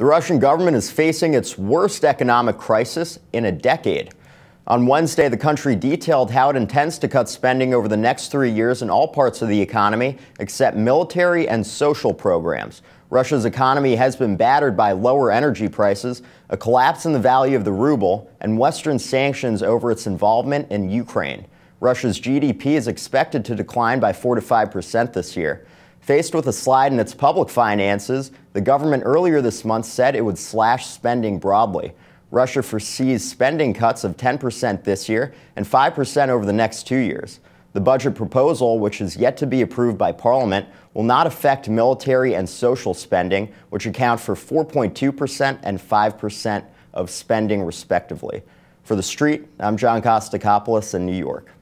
The Russian government is facing its worst economic crisis in a decade. On Wednesday, the country detailed how it intends to cut spending over the next three years in all parts of the economy except military and social programs. Russia's economy has been battered by lower energy prices, a collapse in the value of the ruble, and Western sanctions over its involvement in Ukraine. Russia's GDP is expected to decline by 4 to 5 percent this year. Faced with a slide in its public finances, the government earlier this month said it would slash spending broadly. Russia foresees spending cuts of 10% this year and 5% over the next two years. The budget proposal, which is yet to be approved by Parliament, will not affect military and social spending, which account for 4.2% and 5% of spending, respectively. For The Street, I'm John Costacopoulos in New York.